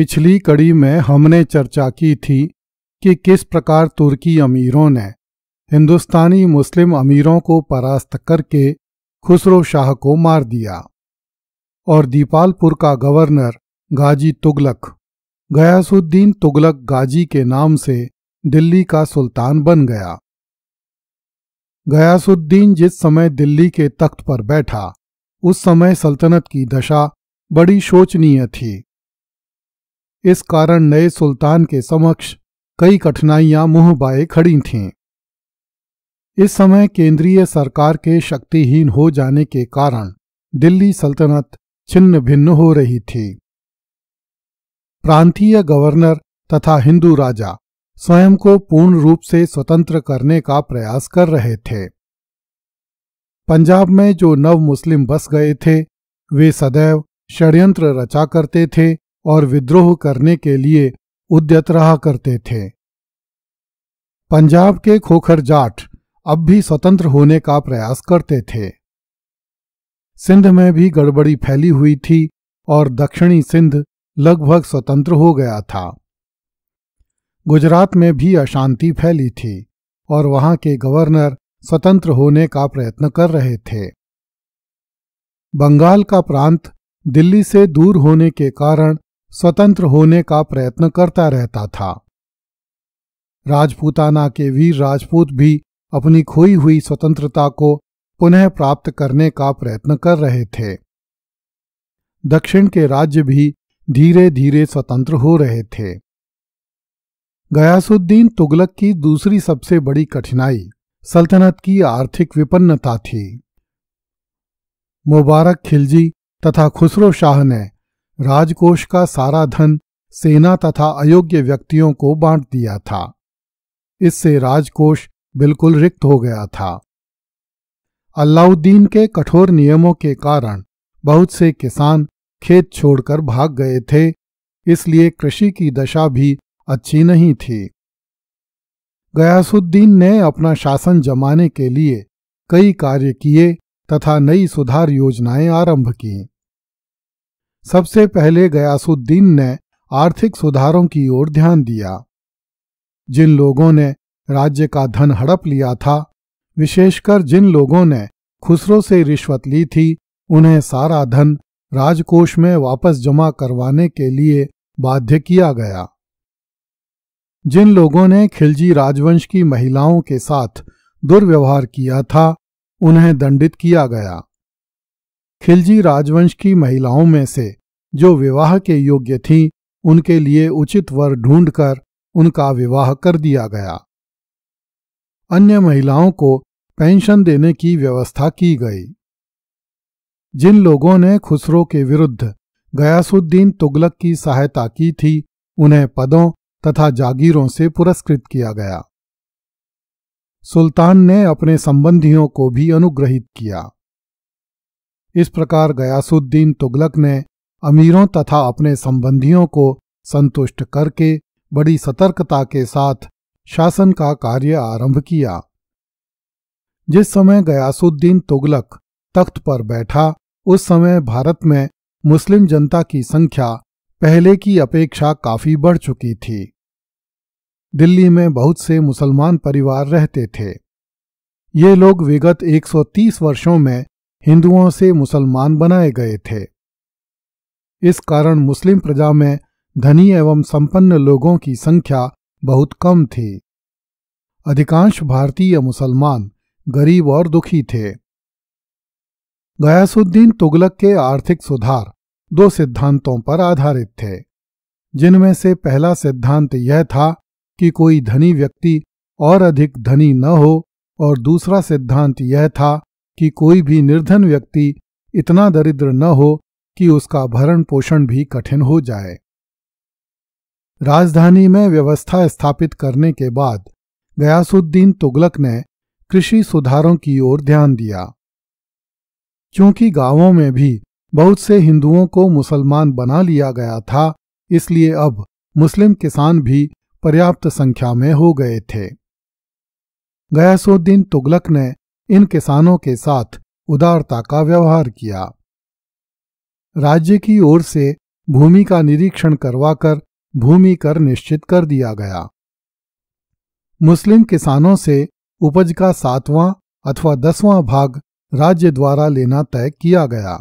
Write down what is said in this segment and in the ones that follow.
पिछली कड़ी में हमने चर्चा की थी कि किस प्रकार तुर्की अमीरों ने हिंदुस्तानी मुस्लिम अमीरों को परास्त करके खुसरो शाह को मार दिया और दीपालपुर का गवर्नर गाजी तुगलक गयासुद्दीन तुगलक गाजी के नाम से दिल्ली का सुल्तान बन गया गयासुद्दीन जिस समय दिल्ली के तख्त पर बैठा उस समय सल्तनत की दशा बड़ी शोचनीय थी इस कारण नए सुल्तान के समक्ष कई कठिनाइयां मुंह बाए खड़ी थीं इस समय केंद्रीय सरकार के शक्तिहीन हो जाने के कारण दिल्ली सल्तनत छिन्न भिन्न हो रही थी प्रांतीय गवर्नर तथा हिंदू राजा स्वयं को पूर्ण रूप से स्वतंत्र करने का प्रयास कर रहे थे पंजाब में जो नव मुस्लिम बस गए थे वे सदैव षड्यंत्र रचा करते थे और विद्रोह करने के लिए उद्यत रहा करते थे पंजाब के खोखर जाट अब भी स्वतंत्र होने का प्रयास करते थे सिंध में भी गड़बड़ी फैली हुई थी और दक्षिणी सिंध लगभग स्वतंत्र हो गया था गुजरात में भी अशांति फैली थी और वहां के गवर्नर स्वतंत्र होने का प्रयत्न कर रहे थे बंगाल का प्रांत दिल्ली से दूर होने के कारण स्वतंत्र होने का प्रयत्न करता रहता था राजपूताना के वीर राजपूत भी अपनी खोई हुई स्वतंत्रता को पुनः प्राप्त करने का प्रयत्न कर रहे थे दक्षिण के राज्य भी धीरे धीरे स्वतंत्र हो रहे थे गयासुद्दीन तुगलक की दूसरी सबसे बड़ी कठिनाई सल्तनत की आर्थिक विपन्नता थी मुबारक खिलजी तथा खुसरो शाह ने राजकोष का सारा धन सेना तथा अयोग्य व्यक्तियों को बांट दिया था इससे राजकोष बिल्कुल रिक्त हो गया था अलाउद्दीन के कठोर नियमों के कारण बहुत से किसान खेत छोड़कर भाग गए थे इसलिए कृषि की दशा भी अच्छी नहीं थी गयासुद्दीन ने अपना शासन जमाने के लिए कई कार्य किए तथा नई सुधार योजनाएं आरंभ कीं सबसे पहले गयासुद्दीन ने आर्थिक सुधारों की ओर ध्यान दिया जिन लोगों ने राज्य का धन हड़प लिया था विशेषकर जिन लोगों ने खुसरो से रिश्वत ली थी उन्हें सारा धन राजकोष में वापस जमा करवाने के लिए बाध्य किया गया जिन लोगों ने खिलजी राजवंश की महिलाओं के साथ दुर्व्यवहार किया था उन्हें दंडित किया गया खिलजी राजवंश की महिलाओं में से जो विवाह के योग्य थीं उनके लिए उचित वर ढूंढकर उनका विवाह कर दिया गया अन्य महिलाओं को पेंशन देने की व्यवस्था की गई जिन लोगों ने खुसरो के विरुद्ध गयासुद्दीन तुगलक की सहायता की थी उन्हें पदों तथा जागीरों से पुरस्कृत किया गया सुल्तान ने अपने संबंधियों को भी अनुग्रहित किया इस प्रकार गयासुद्दीन तुगलक ने अमीरों तथा अपने संबंधियों को संतुष्ट करके बड़ी सतर्कता के साथ शासन का कार्य आरंभ किया जिस समय गयासुद्दीन तुगलक तख्त पर बैठा उस समय भारत में मुस्लिम जनता की संख्या पहले की अपेक्षा काफी बढ़ चुकी थी दिल्ली में बहुत से मुसलमान परिवार रहते थे ये लोग विगत 130 वर्षों में हिंदुओं से मुसलमान बनाए गए थे इस कारण मुस्लिम प्रजा में धनी एवं संपन्न लोगों की संख्या बहुत कम थी अधिकांश भारतीय मुसलमान गरीब और दुखी थे गयासुद्दीन तुगलक के आर्थिक सुधार दो सिद्धांतों पर आधारित थे जिनमें से पहला सिद्धांत यह था कि कोई धनी व्यक्ति और अधिक धनी न हो और दूसरा सिद्धांत यह था कि कोई भी निर्धन व्यक्ति इतना दरिद्र न हो कि उसका भरण पोषण भी कठिन हो जाए राजधानी में व्यवस्था स्थापित करने के बाद गयासुद्दीन तुगलक ने कृषि सुधारों की ओर ध्यान दिया क्योंकि गांवों में भी बहुत से हिंदुओं को मुसलमान बना लिया गया था इसलिए अब मुस्लिम किसान भी पर्याप्त संख्या में हो गए थे गयासुद्दीन तुगलक ने इन किसानों के साथ उदारता का व्यवहार किया राज्य की ओर से भूमि का निरीक्षण करवाकर भूमि कर निश्चित कर दिया गया मुस्लिम किसानों से उपज का सातवां अथवा दसवां भाग राज्य द्वारा लेना तय किया गया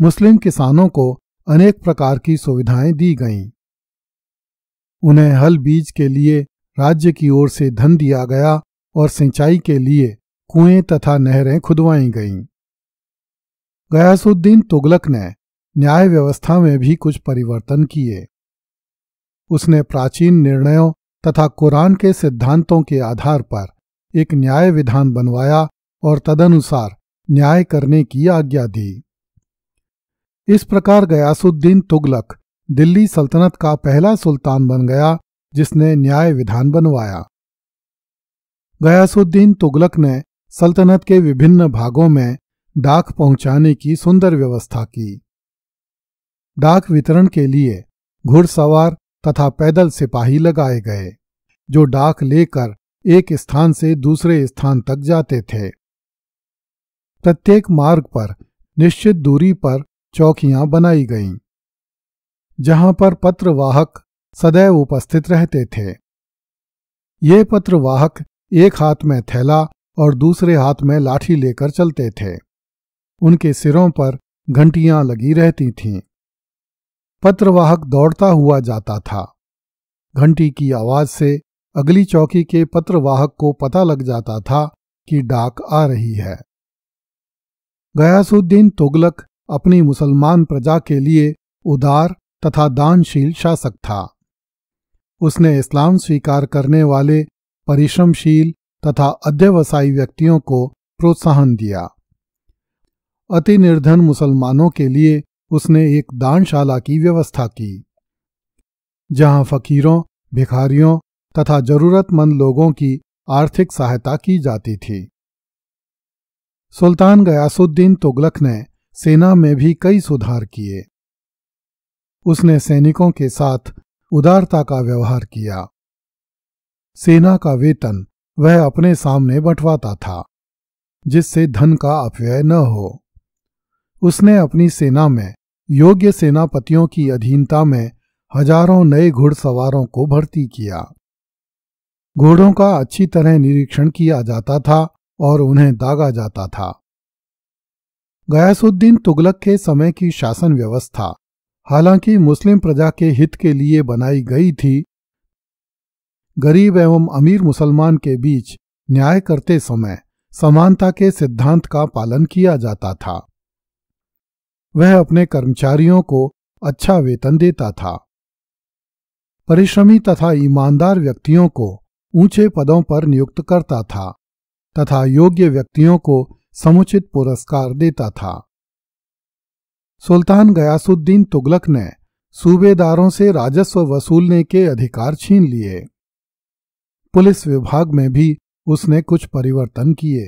मुस्लिम किसानों को अनेक प्रकार की सुविधाएं दी गईं उन्हें हल बीज के लिए राज्य की ओर से धन दिया गया और सिंचाई के लिए कुएं तथा नहरें खुदवाई गईं गयासुद्दीन तुगलक ने न्याय व्यवस्था में भी कुछ परिवर्तन किए उसने प्राचीन निर्णयों तथा कुरान के सिद्धांतों के आधार पर एक न्याय विधान बनवाया और तदनुसार न्याय करने की आज्ञा दी इस प्रकार गयासुद्दीन तुगलक दिल्ली सल्तनत का पहला सुल्तान बन गया जिसने न्याय विधान बनवाया गयासुद्दीन तुगलक ने सल्तनत के विभिन्न भागों में डाक पहुंचाने की सुंदर व्यवस्था की डाक वितरण के लिए घुड़सवार तथा पैदल सिपाही लगाए गए जो डाक लेकर एक स्थान से दूसरे स्थान तक जाते थे प्रत्येक मार्ग पर निश्चित दूरी पर चौकियां बनाई गईं, जहां पर पत्रवाहक सदैव उपस्थित रहते थे ये पत्रवाहक एक हाथ में थैला और दूसरे हाथ में लाठी लेकर चलते थे उनके सिरों पर घंटियां लगी रहती थीं पत्रवाहक दौड़ता हुआ जाता था घंटी की आवाज से अगली चौकी के पत्रवाहक को पता लग जाता था कि डाक आ रही है गयासुद्दीन तुगलक अपनी मुसलमान प्रजा के लिए उदार तथा दानशील शासक था उसने इस्लाम स्वीकार करने वाले परिश्रमशील तथा अध्यवसायी व्यक्तियों को प्रोत्साहन दिया अति निर्धन मुसलमानों के लिए उसने एक दानशाला की व्यवस्था की जहां फकीरों भिखारियों तथा जरूरतमंद लोगों की आर्थिक सहायता की जाती थी सुल्तान गयासुद्दीन तुगलक ने सेना में भी कई सुधार किए उसने सैनिकों के साथ उदारता का व्यवहार किया सेना का वेतन वह अपने सामने बंटवाता था जिससे धन का अपव्यय न हो उसने अपनी सेना में योग्य सेनापतियों की अधीनता में हजारों नए घुड़सवारों को भर्ती किया घोड़ों का अच्छी तरह निरीक्षण किया जाता था और उन्हें दागा जाता था गयासुद्दीन तुगलक के समय की शासन व्यवस्था हालांकि मुस्लिम प्रजा के हित के लिए बनाई गई थी गरीब एवं अमीर मुसलमान के बीच न्याय करते समय समानता के सिद्धांत का पालन किया जाता था वह अपने कर्मचारियों को अच्छा वेतन देता था परिश्रमी तथा ईमानदार व्यक्तियों को ऊंचे पदों पर नियुक्त करता था तथा योग्य व्यक्तियों को समुचित पुरस्कार देता था सुल्तान गयासुद्दीन तुगलक ने सूबेदारों से राजस्व वसूलने के अधिकार छीन लिए पुलिस विभाग में भी उसने कुछ परिवर्तन किए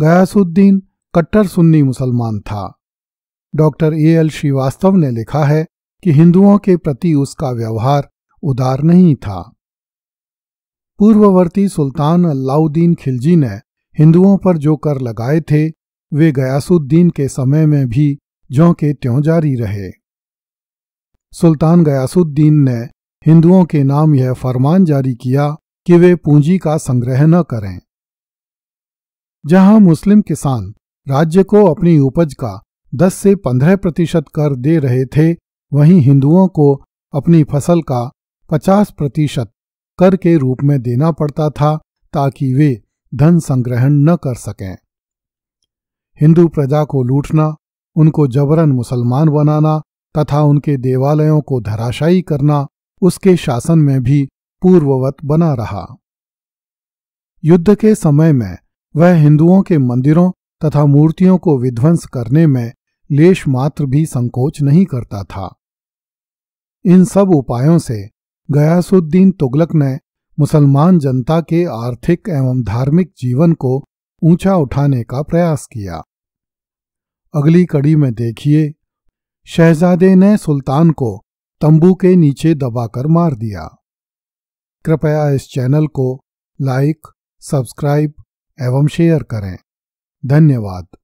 गयासुद्दीन कट्टर सुन्नी मुसलमान था डॉक्टर ए एल श्रीवास्तव ने लिखा है कि हिंदुओं के प्रति उसका व्यवहार उदार नहीं था पूर्ववर्ती सुल्तान अलाउद्दीन खिलजी ने हिंदुओं पर जो कर लगाए थे वे गयासुद्दीन के समय में भी ज्यों के त्यों जारी रहे सुल्तान गयासुद्दीन ने हिंदुओं के नाम यह फरमान जारी किया कि वे पूंजी का संग्रह न करें जहां मुस्लिम किसान राज्य को अपनी उपज का 10 से 15 प्रतिशत कर दे रहे थे वहीं हिंदुओं को अपनी फसल का 50 प्रतिशत कर के रूप में देना पड़ता था ताकि वे धन संग्रहण न कर सकें हिंदू प्रजा को लूटना उनको जबरन मुसलमान बनाना तथा उनके देवालयों को धराशायी करना उसके शासन में भी पूर्ववत बना रहा युद्ध के समय में वह हिंदुओं के मंदिरों तथा मूर्तियों को विध्वंस करने में लेश मात्र भी संकोच नहीं करता था इन सब उपायों से गयासुद्दीन तुगलक ने मुसलमान जनता के आर्थिक एवं धार्मिक जीवन को ऊंचा उठाने का प्रयास किया अगली कड़ी में देखिए शहजादे ने सुल्तान को तंबू के नीचे दबाकर मार दिया कृपया इस चैनल को लाइक सब्सक्राइब एवं शेयर करें धन्यवाद